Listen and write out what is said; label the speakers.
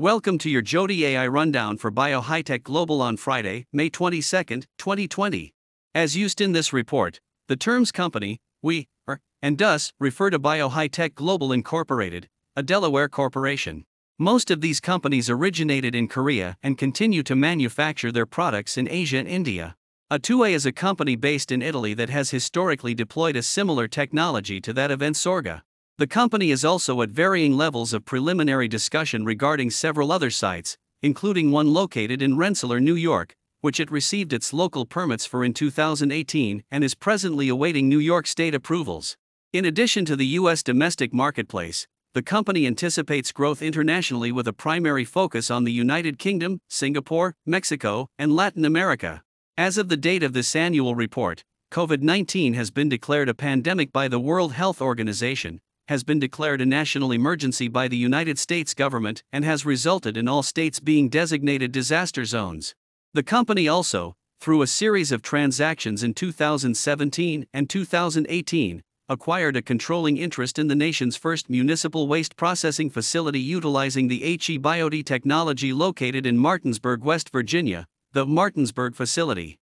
Speaker 1: Welcome to your Jodi AI Rundown for BioHightech Global on Friday, May 22, 2020. As used in this report, the terms company, we, er, and us refer to BioHightech Global Incorporated, a Delaware corporation. Most of these companies originated in Korea and continue to manufacture their products in Asia and India. Atue is a company based in Italy that has historically deployed a similar technology to that of Ensorga. The company is also at varying levels of preliminary discussion regarding several other sites, including one located in Rensselaer, New York, which it received its local permits for in 2018 and is presently awaiting New York state approvals. In addition to the U.S. domestic marketplace, the company anticipates growth internationally with a primary focus on the United Kingdom, Singapore, Mexico, and Latin America. As of the date of this annual report, COVID 19 has been declared a pandemic by the World Health Organization, has been declared a national emergency by the United States government and has resulted in all states being designated disaster zones. The company also, through a series of transactions in 2017 and 2018, acquired a controlling interest in the nation's first municipal waste processing facility utilizing the HE Biode technology located in Martinsburg, West Virginia, the Martinsburg facility.